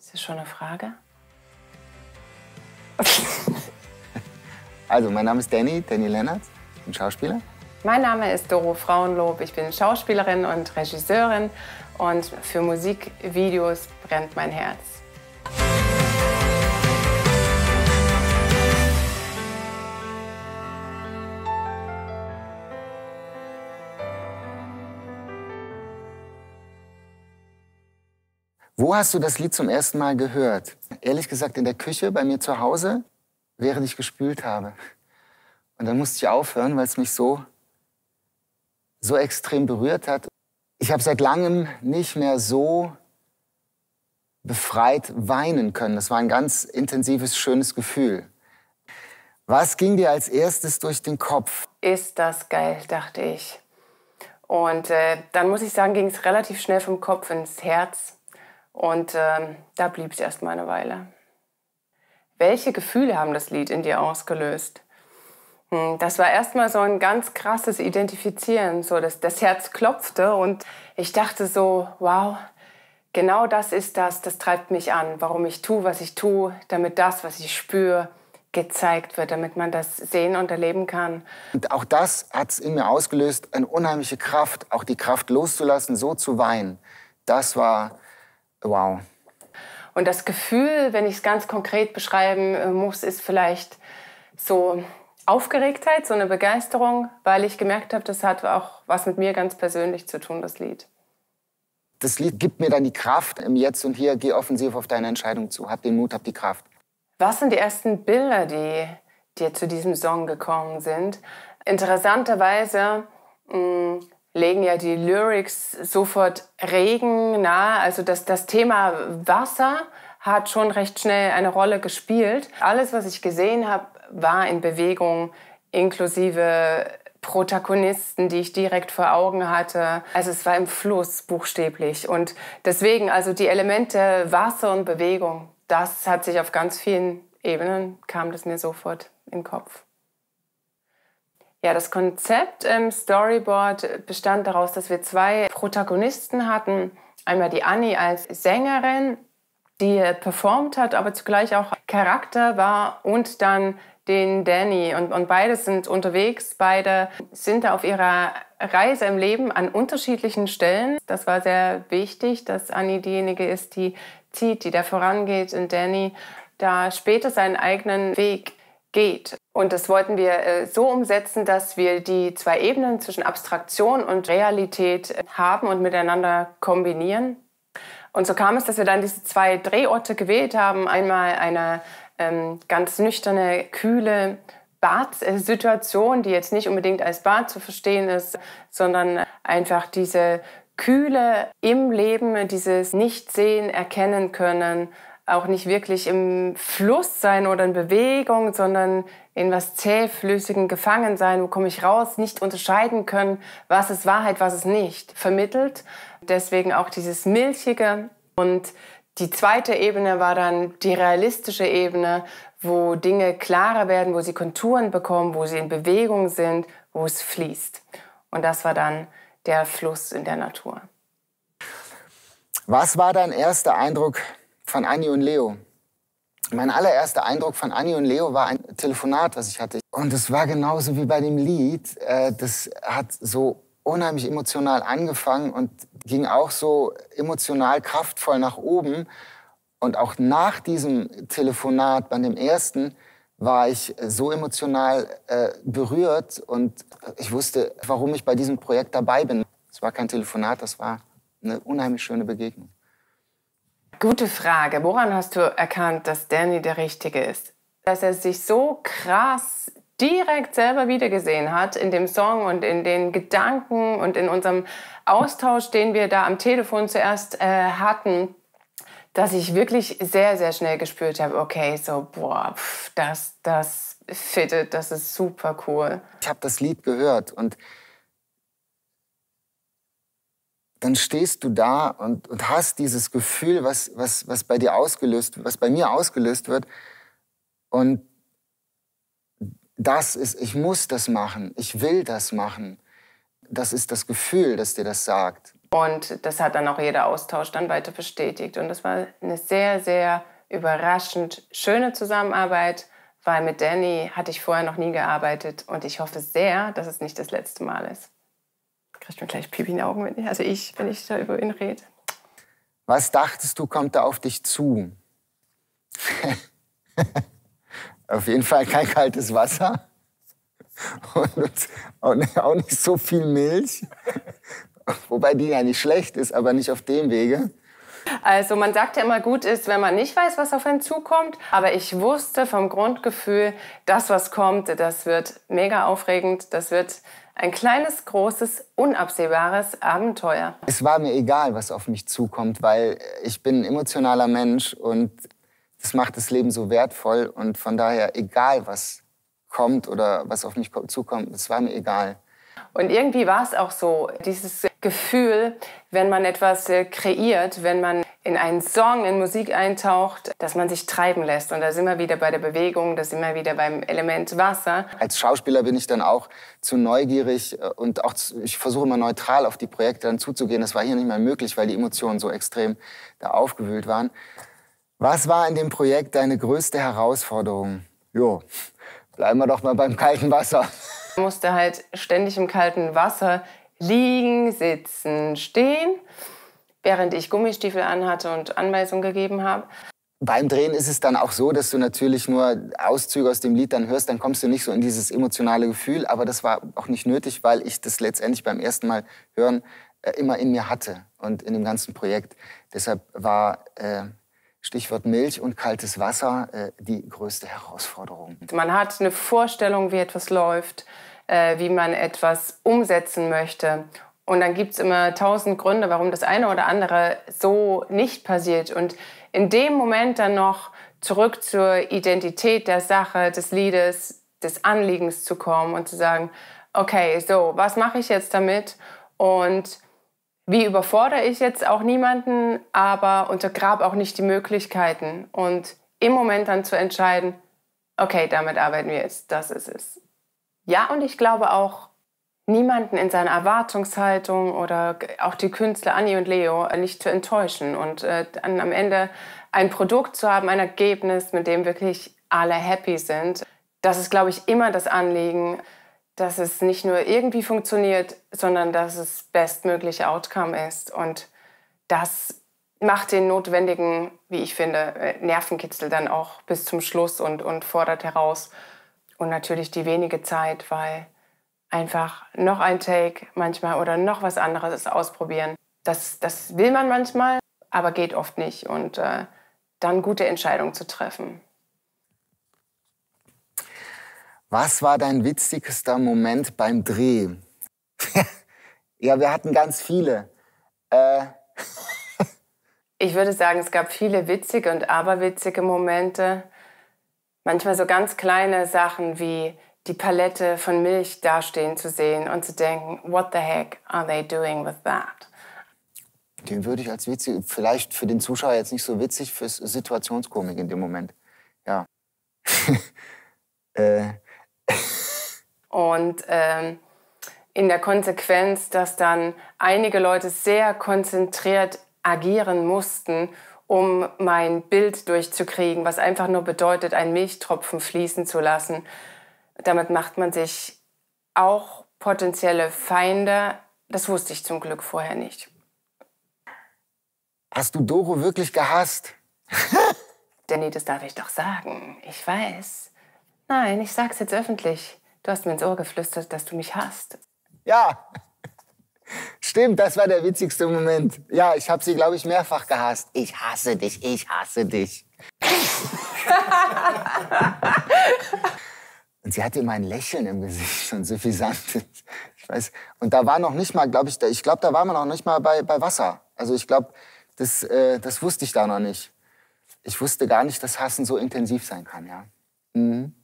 Ist das schon eine Frage? also, mein Name ist Danny, Danny Lennart, ich bin Schauspieler. Mein Name ist Doro Frauenlob, ich bin Schauspielerin und Regisseurin und für Musikvideos brennt mein Herz. Wo hast du das Lied zum ersten Mal gehört? Ehrlich gesagt, in der Küche bei mir zu Hause, während ich gespült habe. Und dann musste ich aufhören, weil es mich so, so extrem berührt hat. Ich habe seit langem nicht mehr so befreit weinen können. Das war ein ganz intensives, schönes Gefühl. Was ging dir als erstes durch den Kopf? Ist das geil, dachte ich. Und äh, dann muss ich sagen, ging es relativ schnell vom Kopf ins Herz. Und äh, da blieb es erst mal eine Weile. Welche Gefühle haben das Lied in dir ausgelöst? Hm, das war erstmal so ein ganz krasses Identifizieren, so dass das Herz klopfte und ich dachte so, wow, genau das ist das, das treibt mich an, warum ich tue, was ich tue, damit das, was ich spüre, gezeigt wird, damit man das sehen und erleben kann. Und auch das hat es in mir ausgelöst, eine unheimliche Kraft, auch die Kraft loszulassen, so zu weinen. Das war Wow. Und das Gefühl, wenn ich es ganz konkret beschreiben äh, muss, ist vielleicht so Aufgeregtheit, so eine Begeisterung, weil ich gemerkt habe, das hat auch was mit mir ganz persönlich zu tun, das Lied. Das Lied gibt mir dann die Kraft im Jetzt und Hier, geh offensiv auf deine Entscheidung zu, hab den Mut, hab die Kraft. Was sind die ersten Bilder, die dir zu diesem Song gekommen sind? Interessanterweise mh, mm, legen ja die Lyrics sofort Regen nahe. Also das, das Thema Wasser hat schon recht schnell eine Rolle gespielt. Alles, was ich gesehen habe, war in Bewegung, inklusive Protagonisten, die ich direkt vor Augen hatte. Also es war im Fluss buchstäblich. Und deswegen, also die Elemente Wasser und Bewegung, das hat sich auf ganz vielen Ebenen, kam das mir sofort in den Kopf. Ja, das Konzept im Storyboard bestand daraus, dass wir zwei Protagonisten hatten. Einmal die Annie als Sängerin, die performt hat, aber zugleich auch Charakter war und dann den Danny. Und, und beide sind unterwegs, beide sind auf ihrer Reise im Leben an unterschiedlichen Stellen. Das war sehr wichtig, dass Annie diejenige ist, die zieht, die da vorangeht und Danny da später seinen eigenen Weg geht. Und das wollten wir äh, so umsetzen, dass wir die zwei Ebenen zwischen Abstraktion und Realität äh, haben und miteinander kombinieren. Und so kam es, dass wir dann diese zwei Drehorte gewählt haben. Einmal eine ähm, ganz nüchterne, kühle Bad-Situation, die jetzt nicht unbedingt als Bad zu verstehen ist, sondern einfach diese Kühle im Leben, dieses Nicht-Sehen, Erkennen können, auch nicht wirklich im Fluss sein oder in Bewegung, sondern in was zähflüssigen gefangen sein, wo komme ich raus, nicht unterscheiden können, was ist Wahrheit, was ist nicht, vermittelt. Deswegen auch dieses Milchige. Und die zweite Ebene war dann die realistische Ebene, wo Dinge klarer werden, wo sie Konturen bekommen, wo sie in Bewegung sind, wo es fließt. Und das war dann der Fluss in der Natur. Was war dein erster Eindruck von Anni und Leo. Mein allererster Eindruck von Anni und Leo war ein Telefonat, was ich hatte. Und es war genauso wie bei dem Lied. Äh, das hat so unheimlich emotional angefangen und ging auch so emotional kraftvoll nach oben. Und auch nach diesem Telefonat, bei dem ersten, war ich so emotional äh, berührt und ich wusste, warum ich bei diesem Projekt dabei bin. Es war kein Telefonat, das war eine unheimlich schöne Begegnung. Gute Frage. Woran hast du erkannt, dass Danny der Richtige ist? Dass er sich so krass direkt selber wiedergesehen hat in dem Song und in den Gedanken und in unserem Austausch, den wir da am Telefon zuerst äh, hatten, dass ich wirklich sehr, sehr schnell gespürt habe, okay, so, boah, pf, das, das fittet, das ist super cool. Ich habe das Lied gehört und dann stehst du da und, und hast dieses Gefühl, was, was, was bei dir ausgelöst, was bei mir ausgelöst wird. Und das ist, ich muss das machen, ich will das machen. Das ist das Gefühl, das dir das sagt. Und das hat dann auch jeder Austausch dann weiter bestätigt. Und das war eine sehr, sehr überraschend schöne Zusammenarbeit, weil mit Danny hatte ich vorher noch nie gearbeitet. Und ich hoffe sehr, dass es nicht das letzte Mal ist kriegt mir gleich Pipi in die Augen, wenn ich, also ich, wenn ich da über ihn rede. Was dachtest du, kommt da auf dich zu? auf jeden Fall kein kaltes Wasser und, und auch nicht so viel Milch, wobei die ja nicht schlecht ist, aber nicht auf dem Wege. Also man sagt ja immer, gut ist, wenn man nicht weiß, was auf einen zukommt. Aber ich wusste vom Grundgefühl, das, was kommt, das wird mega aufregend, das wird ein kleines, großes, unabsehbares Abenteuer. Es war mir egal, was auf mich zukommt, weil ich bin ein emotionaler Mensch und das macht das Leben so wertvoll und von daher egal, was kommt oder was auf mich zukommt, es war mir egal. Und irgendwie war es auch so, dieses Gefühl, wenn man etwas äh, kreiert, wenn man in einen Song, in Musik eintaucht, dass man sich treiben lässt. Und da sind wir wieder bei der Bewegung, da sind wir wieder beim Element Wasser. Als Schauspieler bin ich dann auch zu neugierig äh, und auch zu, ich versuche immer neutral auf die Projekte dann zuzugehen. Das war hier nicht mehr möglich, weil die Emotionen so extrem da aufgewühlt waren. Was war in dem Projekt deine größte Herausforderung? Jo, bleiben wir doch mal beim kalten Wasser. Musste halt ständig im kalten Wasser liegen, sitzen, stehen, während ich Gummistiefel anhatte und Anweisungen gegeben habe. Beim Drehen ist es dann auch so, dass du natürlich nur Auszüge aus dem Lied dann hörst, dann kommst du nicht so in dieses emotionale Gefühl, aber das war auch nicht nötig, weil ich das letztendlich beim ersten Mal hören äh, immer in mir hatte und in dem ganzen Projekt. Deshalb war äh, Stichwort Milch und kaltes Wasser äh, die größte Herausforderung. Man hat eine Vorstellung, wie etwas läuft, äh, wie man etwas umsetzen möchte. Und dann gibt es immer tausend Gründe, warum das eine oder andere so nicht passiert. Und in dem Moment dann noch zurück zur Identität der Sache, des Liedes, des Anliegens zu kommen und zu sagen, okay, so, was mache ich jetzt damit? Und wie überfordere ich jetzt auch niemanden, aber untergrab auch nicht die Möglichkeiten. Und im Moment dann zu entscheiden, okay, damit arbeiten wir jetzt, das ist es. Ja, und ich glaube auch, niemanden in seiner Erwartungshaltung oder auch die Künstler Anni und Leo nicht zu enttäuschen und äh, dann am Ende ein Produkt zu haben, ein Ergebnis, mit dem wirklich alle happy sind. Das ist, glaube ich, immer das Anliegen, dass es nicht nur irgendwie funktioniert, sondern dass es bestmögliche Outcome ist. Und das macht den notwendigen, wie ich finde, äh, Nervenkitzel dann auch bis zum Schluss und, und fordert heraus. Und natürlich die wenige Zeit, weil einfach noch ein Take manchmal oder noch was anderes ausprobieren. Das, das will man manchmal, aber geht oft nicht. Und äh, dann gute Entscheidungen zu treffen. Was war dein witzigster Moment beim Dreh? ja, wir hatten ganz viele. Äh ich würde sagen, es gab viele witzige und aberwitzige Momente. Manchmal so ganz kleine Sachen wie die Palette von Milch dastehen zu sehen und zu denken, what the heck are they doing with that? Den würde ich als witzig, vielleicht für den Zuschauer jetzt nicht so witzig, fürs Situationskomik in dem Moment. Ja. äh Und ähm, in der Konsequenz, dass dann einige Leute sehr konzentriert agieren mussten, um mein Bild durchzukriegen, was einfach nur bedeutet, einen Milchtropfen fließen zu lassen. Damit macht man sich auch potenzielle Feinde. Das wusste ich zum Glück vorher nicht. Hast du Doro wirklich gehasst? Danny, das darf ich doch sagen. Ich weiß. Nein, ich sag's jetzt öffentlich. Du hast mir ins Ohr geflüstert, dass du mich hasst. Ja, Stimmt, das war der witzigste Moment. Ja, ich habe sie, glaube ich, mehrfach gehasst. Ich hasse dich, ich hasse dich. und sie hatte immer ein Lächeln im Gesicht, so viel Sand. Ich weiß. Und da war noch nicht mal, glaube ich, da, ich glaube, da war man noch nicht mal bei, bei Wasser. Also ich glaube, das, äh, das wusste ich da noch nicht. Ich wusste gar nicht, dass Hassen so intensiv sein kann, ja. Mhm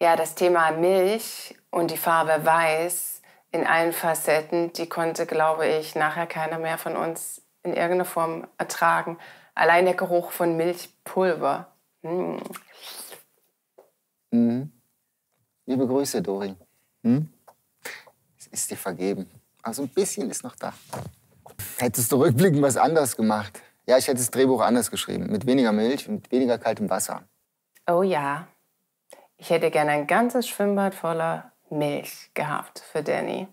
ja, das Thema Milch und die Farbe Weiß in allen Facetten, die konnte, glaube ich, nachher keiner mehr von uns in irgendeiner Form ertragen. Allein der Geruch von Milchpulver. Hm. Mhm. Liebe Grüße, Dori. Hm? Es ist dir vergeben. Also ein bisschen ist noch da. Hättest du rückblickend was anders gemacht? Ja, ich hätte das Drehbuch anders geschrieben. Mit weniger Milch und weniger kaltem Wasser. Oh ja. Ich hätte gerne ein ganzes Schwimmbad voller Milch gehabt für Danny,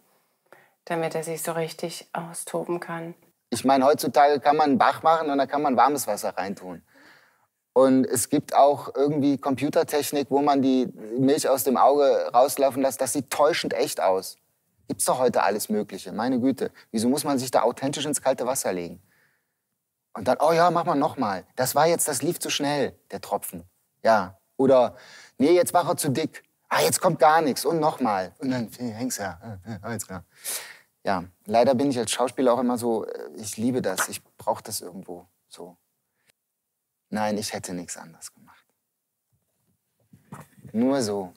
damit er sich so richtig austoben kann. Ich meine, heutzutage kann man einen Bach machen und da kann man warmes Wasser reintun. Und es gibt auch irgendwie Computertechnik, wo man die Milch aus dem Auge rauslaufen lässt. Das sieht täuschend echt aus. Gibt's doch heute alles Mögliche. Meine Güte. Wieso muss man sich da authentisch ins kalte Wasser legen? Und dann, oh ja, mach mal nochmal. Das war jetzt, das lief zu schnell, der Tropfen. Ja. Oder Nee, jetzt war er zu dick. Ah, jetzt kommt gar nichts. Und nochmal. Und dann hängst du ja. Ah, alles klar. Ja, leider bin ich als Schauspieler auch immer so, äh, ich liebe das, ich brauche das irgendwo so. Nein, ich hätte nichts anders gemacht. Nur so.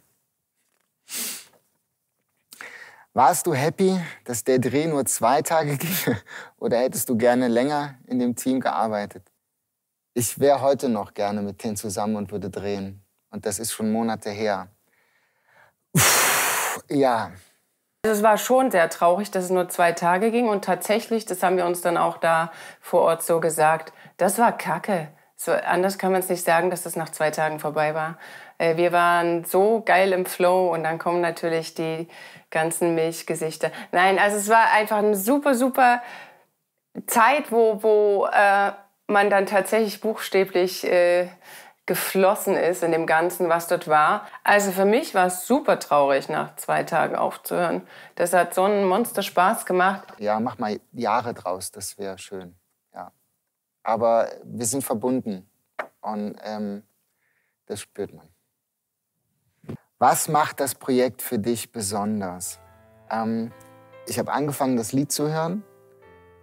Warst du happy, dass der Dreh nur zwei Tage ging oder hättest du gerne länger in dem Team gearbeitet? Ich wäre heute noch gerne mit denen zusammen und würde drehen. Und das ist schon Monate her. Uff, ja. Also es war schon sehr traurig, dass es nur zwei Tage ging. Und tatsächlich, das haben wir uns dann auch da vor Ort so gesagt, das war Kacke. So, anders kann man es nicht sagen, dass das nach zwei Tagen vorbei war. Äh, wir waren so geil im Flow und dann kommen natürlich die ganzen Milchgesichter. Nein, also es war einfach eine super, super Zeit, wo, wo äh, man dann tatsächlich buchstäblich äh, geflossen ist in dem Ganzen, was dort war. Also für mich war es super traurig, nach zwei Tagen aufzuhören. Das hat so einen Monster Spaß gemacht. Ja, mach mal Jahre draus, das wäre schön. Ja. Aber wir sind verbunden und ähm, das spürt man. Was macht das Projekt für dich besonders? Ähm, ich habe angefangen, das Lied zu hören.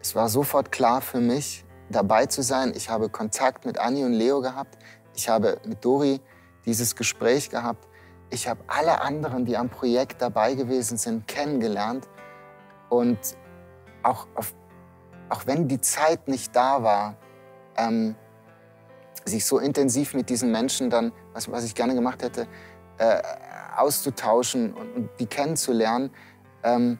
Es war sofort klar für mich, dabei zu sein. Ich habe Kontakt mit Anni und Leo gehabt. Ich habe mit Dori dieses Gespräch gehabt. Ich habe alle anderen, die am Projekt dabei gewesen sind, kennengelernt. Und auch, auf, auch wenn die Zeit nicht da war, ähm, sich so intensiv mit diesen Menschen dann, was, was ich gerne gemacht hätte, äh, auszutauschen und, und, die kennenzulernen, ähm,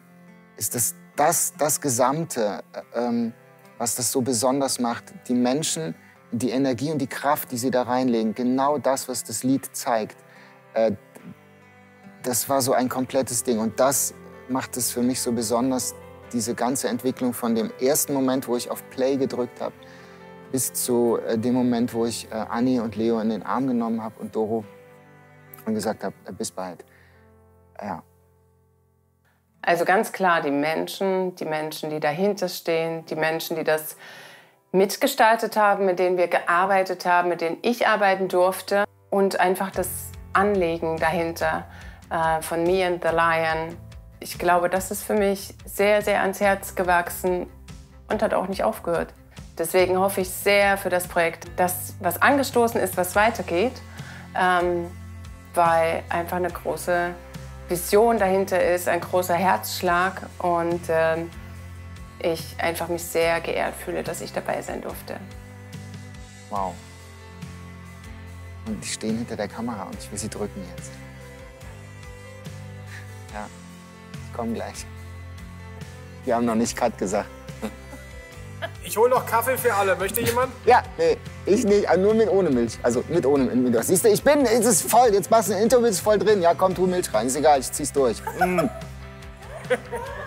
ist das, das das Gesamte, äh, ähm, was das so besonders macht. Die Menschen, die Energie und die Kraft, die sie da reinlegen, genau das, was das Lied zeigt, äh, das war so ein komplettes Ding. Und das macht es für mich so besonders, diese ganze Entwicklung von dem ersten Moment, wo ich auf Play gedrückt habe, bis zu äh, dem Moment, wo ich äh, Anni und Leo in den Arm genommen habe und Doro und gesagt habe, äh, bis bald. Ja. Also ganz klar, die Menschen, die Menschen, die dahinter stehen, die Menschen, die das mitgestaltet haben, mit denen wir gearbeitet haben, mit denen ich arbeiten durfte und einfach das Anliegen dahinter äh, von Me and the Lion. Ich glaube, das ist für mich sehr, sehr ans Herz gewachsen und hat auch nicht aufgehört. Deswegen hoffe ich sehr für das Projekt, dass was angestoßen ist, was weitergeht, ähm, weil einfach eine große Vision dahinter ist, ein großer Herzschlag und ähm, ich einfach mich sehr geehrt fühle, dass ich dabei sein durfte. Wow. Und die stehen hinter der Kamera und ich will sie drücken jetzt. Ja, ich komme gleich. Wir haben noch nicht Cut gesagt. Ich hole noch Kaffee für alle. Möchte jemand? ja, nee, ich nicht. Ah, nur mit ohne Milch. Also mit ohne Milch. Siehst du, ich bin, es ist voll. Jetzt machst du ein Interview, ist voll drin. Ja, komm, tu Milch rein. Ist egal, ich zieh's durch. Mm.